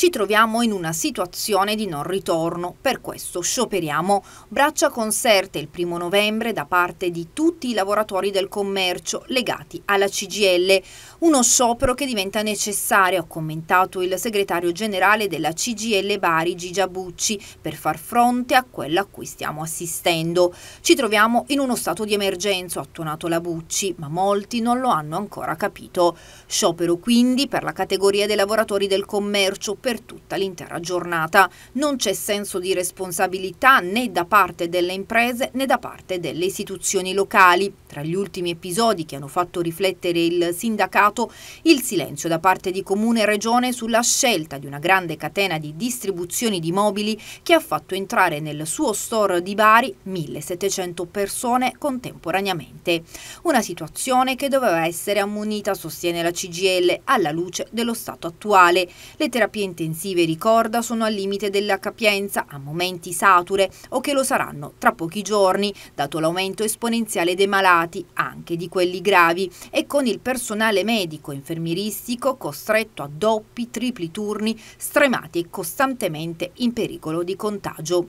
ci troviamo in una situazione di non ritorno, per questo scioperiamo. Braccia conserte il primo novembre da parte di tutti i lavoratori del commercio legati alla CGL. Uno sciopero che diventa necessario, ha commentato il segretario generale della CGL Bari Gigia Bucci, per far fronte a quello a cui stiamo assistendo. Ci troviamo in uno stato di emergenza, ha tuonato la Bucci, ma molti non lo hanno ancora capito. Sciopero quindi per la categoria dei lavoratori del commercio, per per tutta l'intera giornata. Non c'è senso di responsabilità né da parte delle imprese né da parte delle istituzioni locali. Tra gli ultimi episodi che hanno fatto riflettere il sindacato, il silenzio da parte di Comune e Regione sulla scelta di una grande catena di distribuzioni di mobili che ha fatto entrare nel suo store di Bari 1700 persone contemporaneamente. Una situazione che doveva essere ammonita, sostiene la CGL, alla luce dello stato attuale. Le terapie intensive, ricorda, sono al limite della capienza, a momenti sature o che lo saranno tra pochi giorni, dato l'aumento esponenziale dei malati, anche di quelli gravi, e con il personale medico infermieristico costretto a doppi, tripli turni, stremati e costantemente in pericolo di contagio.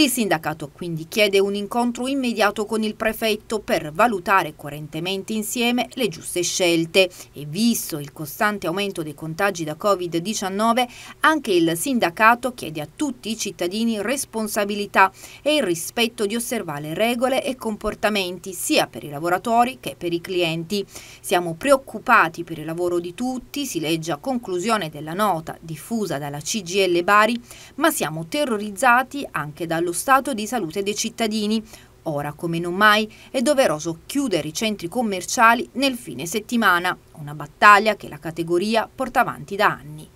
Il sindacato quindi chiede un incontro immediato con il prefetto per valutare coerentemente insieme le giuste scelte e visto il costante aumento dei contagi da Covid-19 anche il sindacato chiede a tutti i cittadini responsabilità e il rispetto di osservare regole e comportamenti sia per i lavoratori che per i clienti. Siamo preoccupati per il lavoro di tutti, si legge a conclusione della nota diffusa dalla CGL Bari, ma siamo terrorizzati anche dallo allo stato di salute dei cittadini. Ora come non mai è doveroso chiudere i centri commerciali nel fine settimana, una battaglia che la categoria porta avanti da anni.